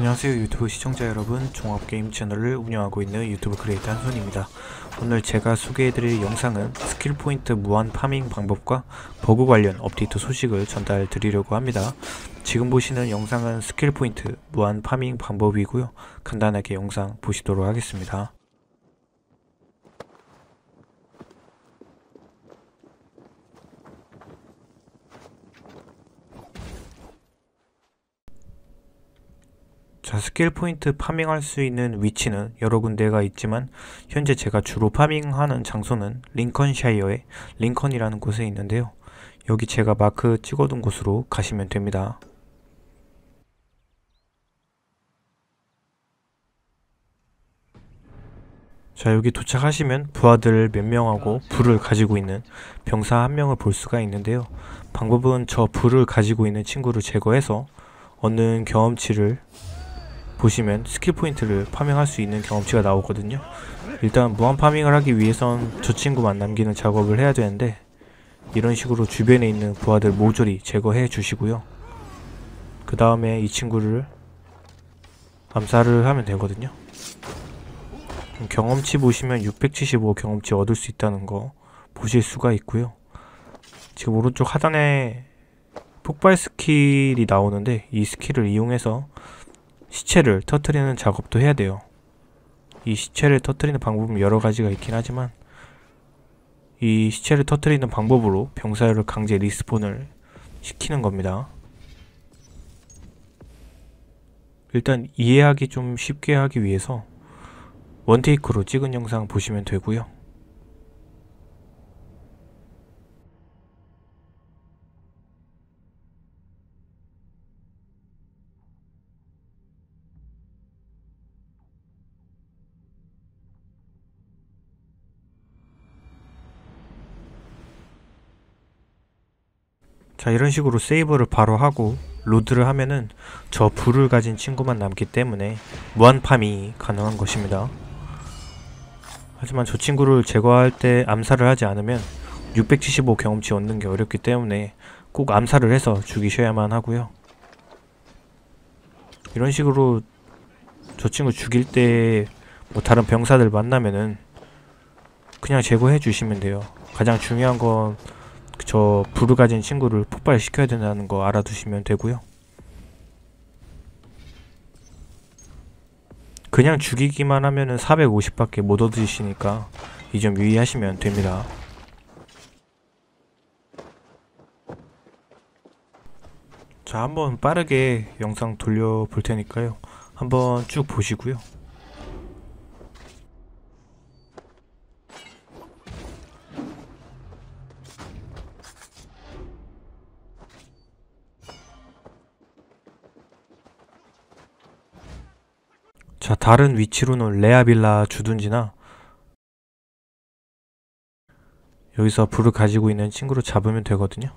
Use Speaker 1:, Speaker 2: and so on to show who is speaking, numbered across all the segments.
Speaker 1: 안녕하세요 유튜브 시청자 여러분 종합게임 채널을 운영하고 있는 유튜브 크리에이터 한손입니다 오늘 제가 소개해드릴 영상은 스킬포인트 무한 파밍 방법과 버그 관련 업데이트 소식을 전달 드리려고 합니다 지금 보시는 영상은 스킬포인트 무한 파밍 방법이고요 간단하게 영상 보시도록 하겠습니다 자 스킬 포인트 파밍할 수 있는 위치는 여러 군데가 있지만 현재 제가 주로 파밍하는 장소는 링컨샤이어의 링컨이라는 곳에 있는데요 여기 제가 마크 찍어둔 곳으로 가시면 됩니다 자 여기 도착하시면 부하들 몇 명하고 불을 가지고 있는 병사 한 명을 볼 수가 있는데요 방법은 저 불을 가지고 있는 친구를 제거해서 얻는 경험치를 보시면 스킬 포인트를 파밍할 수 있는 경험치가 나오거든요 일단 무한 파밍을 하기 위해선 저 친구만 남기는 작업을 해야 되는데 이런 식으로 주변에 있는 부하들 모조리 제거해 주시고요 그 다음에 이 친구를 암살을 하면 되거든요 경험치 보시면 675 경험치 얻을 수 있다는 거 보실 수가 있고요 지금 오른쪽 하단에 폭발 스킬이 나오는데 이 스킬을 이용해서 시체를 터트리는 작업도 해야 돼요. 이 시체를 터트리는 방법은 여러 가지가 있긴 하지만 이 시체를 터트리는 방법으로 병사열 강제 리스폰을 시키는 겁니다. 일단 이해하기 좀 쉽게 하기 위해서 원테이크로 찍은 영상 보시면 되고요. 자 이런 식으로 세이브를 바로 하고 로드를 하면은 저 불을 가진 친구만 남기 때문에 무한팜이 가능한 것입니다. 하지만 저 친구를 제거할 때 암살을 하지 않으면 675 경험치 얻는 게 어렵기 때문에 꼭 암살을 해서 죽이셔야만 하고요. 이런 식으로 저 친구 죽일 때 뭐 다른 병사들 만나면은 그냥 제거해 주시면 돼요. 가장 중요한 건저 불을 가진 친구를 폭발시켜야 된다는 거 알아두시면 되고요. 그냥 죽이기만 하면은 450밖에 못 얻으시니까 이 점 유의하시면 됩니다. 자 한번 빠르게 영상 돌려볼 테니까요. 한번 쭉 보시고요. 자, 다른 위치로는 레아빌라 주둔지나 여기서 불을 가지고 있는 친구를 잡으면 되거든요.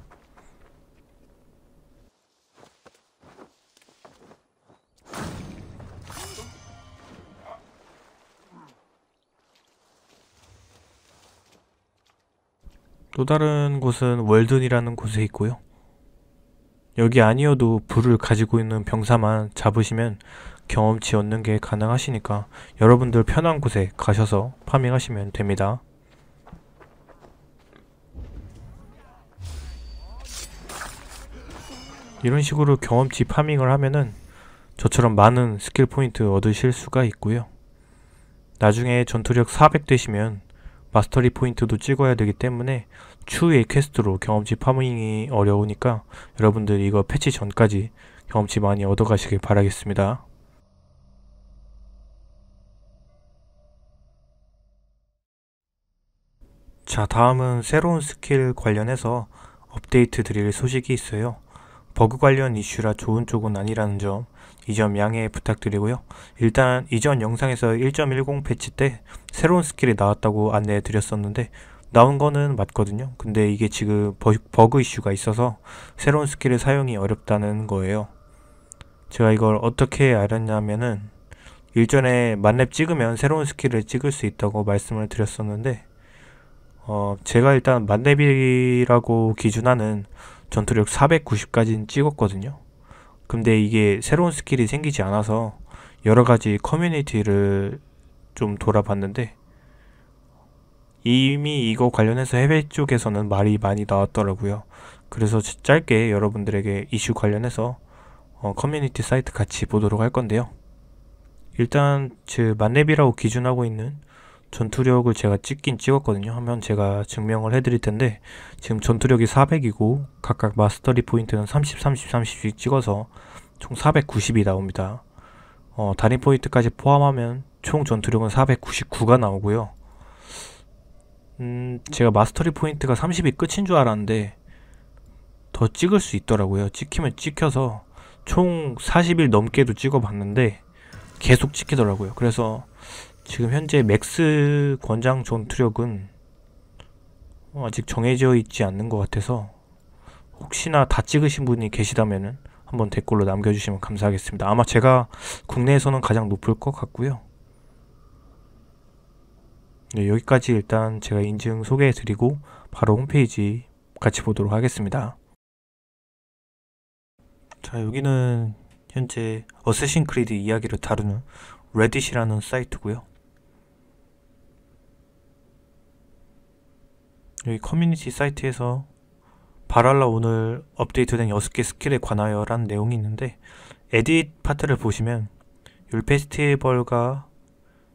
Speaker 1: 또 다른 곳은 월든이라는 곳에 있고요. 여기 아니어도 불을 가지고 있는 병사만 잡으시면 경험치 얻는 게 가능하시니까 여러분들 편한 곳에 가셔서 파밍하시면 됩니다. 이런 식으로 경험치 파밍을 하면은 저처럼 많은 스킬 포인트 얻으실 수가 있고요. 나중에 전투력 400 되시면 마스터리 포인트도 찍어야 되기 때문에 추후의 퀘스트로 경험치 파밍이 어려우니까 여러분들 이거 패치 전까지 경험치 많이 얻어가시길 바라겠습니다. 자, 다음은 새로운 스킬 관련해서 업데이트 드릴 소식이 있어요. 버그 관련 이슈라 좋은 쪽은 아니라는 점, 이 점 양해 부탁드리고요. 일단 이전 영상에서 1.10 패치 때 새로운 스킬이 나왔다고 안내해 드렸었는데 나온 거는 맞거든요. 근데 이게 지금 버, 버그 이슈가 있어서 새로운 스킬을 사용이 어렵다는 거예요. 제가 이걸 어떻게 알았냐면은 일전에 만렙 찍으면 새로운 스킬을 찍을 수 있다고 말씀을 드렸었는데 어, 제가 일단 만렙이라고 기준하는 전투력 490까지는 찍었거든요. 근데 이게 새로운 스킬이 생기지 않아서 여러 가지 커뮤니티를 좀 돌아봤는데 이미 이거 관련해서 해외 쪽에서는 말이 많이 나왔더라고요. 그래서 짧게 여러분들에게 이슈 관련해서 어, 커뮤니티 사이트 같이 보도록 할 건데요. 일단 제 만렙이라고 기준하고 있는 전투력을 제가 찍긴 찍었거든요. 하면 제가 증명을 해드릴 텐데 지금 전투력이 400이고 각각 마스터리 포인트는 30, 30, 30씩 찍어서 총 490이 나옵니다. 어, 달인 포인트까지 포함하면 총 전투력은 499가 나오고요. 음, 제가 마스터리 포인트가 30이 끝인 줄 알았는데 더 찍을 수 있더라고요. 찍히면 찍혀서 총 40일 넘게도 찍어봤는데 계속 찍히더라고요. 그래서 지금 현재 맥스 권장 전투력은 어, 아직 정해져 있지 않는 것 같아서 혹시나 다 찍으신 분이 계시다면은 한번 댓글로 남겨주시면 감사하겠습니다. 아마 제가 국내에서는 가장 높을 것 같고요. 네, 여기까지 일단 제가 인증 소개해드리고 바로 홈페이지 같이 보도록 하겠습니다. 자 여기는 현재 어쌔신 크리드 이야기를 다루는 레딧이라는 사이트고요. 여기 커뮤니티 사이트에서 바랄라 오늘 업데이트된 6개 스킬에 관하여란 내용이 있는데 에딧 파트를 보시면 율 페스티벌과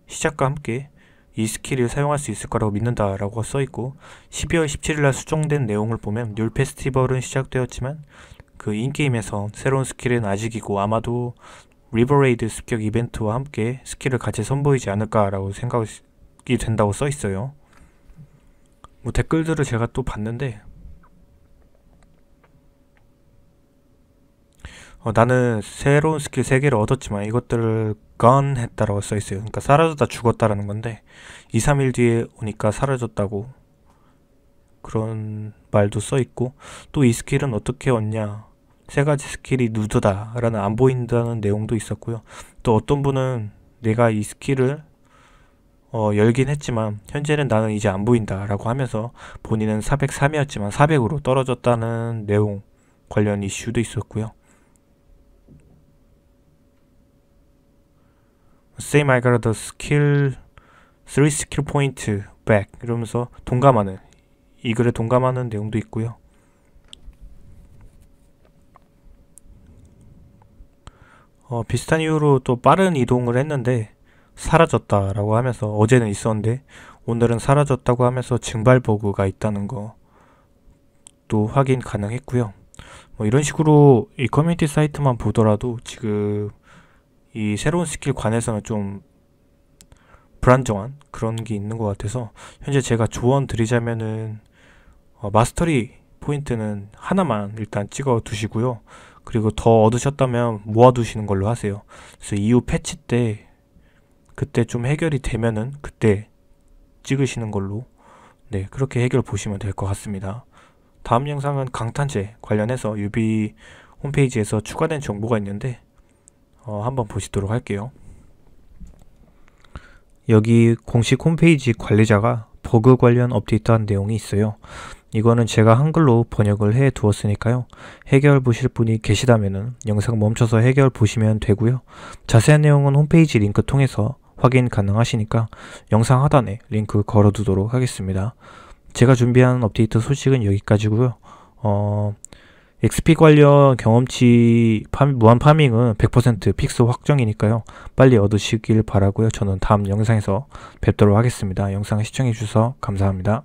Speaker 1: 시작과 함께 이 스킬을 사용할 수 있을 거라고 믿는다 라고 써있고 12월 17일날 수정된 내용을 보면 율 페스티벌은 시작되었지만 그 인게임에서 새로운 스킬은 아직이고 아마도 리버레이드 습격 이벤트와 함께 스킬을 같이 선보이지 않을까라고 생각이 된다고 써있어요 뭐 댓글들을 제가 또 봤는데 어, 나는 새로운 스킬 3개를 얻었지만 이것들을 gone 했다라고 써있어요 그러니까 사라졌다 죽었다라는 건데 2, 3일 뒤에 오니까 사라졌다고 그런 말도 써있고 또 이 스킬은 어떻게 얻냐 세 가지 스킬이 누드다 라는 안 보인다는 내용도 있었고요 또 어떤 분은 내가 이 스킬을 어, 열긴 했지만 현재는 나는 이제 안 보인다라고 하면서 본인은 403이었지만 400으로 떨어졌다는 내용 관련 이슈도 있었고요. Same I got the skill 3 skill point back 이러면서 동감하는 이 글에 동감하는 내용도 있고요. 어, 비슷한 이유로 또 빠른 이동을 했는데 사라졌다라고 하면서 어제는 있었는데 오늘은 사라졌다고 하면서 증발 버그가 있다는 거 또 확인 가능했고요. 뭐 이런 식으로 이 커뮤니티 사이트만 보더라도 지금 이 새로운 스킬 관해서는 좀 불안정한 그런 게 있는 것 같아서 현재 제가 조언 드리자면은 어, 마스터리 포인트는 하나만 일단 찍어 두시고요. 그리고 더 얻으셨다면 모아두시는 걸로 하세요. 그래서 이후 패치 때 그때 좀 해결이 되면은 그때 찍으시는 걸로 네 그렇게 해결 보시면 될 것 같습니다. 다음 영상은 강탄재 관련해서 유비 홈페이지에서 추가된 정보가 있는데 어, 한번 보시도록 할게요. 여기 공식 홈페이지 관리자가 버그 관련 업데이트한 내용이 있어요. 이거는 제가 한글로 번역을 해 두었으니까요. 해결 보실 분이 계시다면 영상 멈춰서 해결 보시면 되고요. 자세한 내용은 홈페이지 링크 통해서 확인 가능하시니까 영상 하단에 링크 걸어두도록 하겠습니다. 제가 준비한 업데이트 소식은 여기까지고요. 어, XP 관련 경험치 파밍, 무한 파밍은 100% 픽스 확정이니까요. 빨리 얻으시길 바라고요. 저는 다음 영상에서 뵙도록 하겠습니다. 영상 시청해주셔서 감사합니다.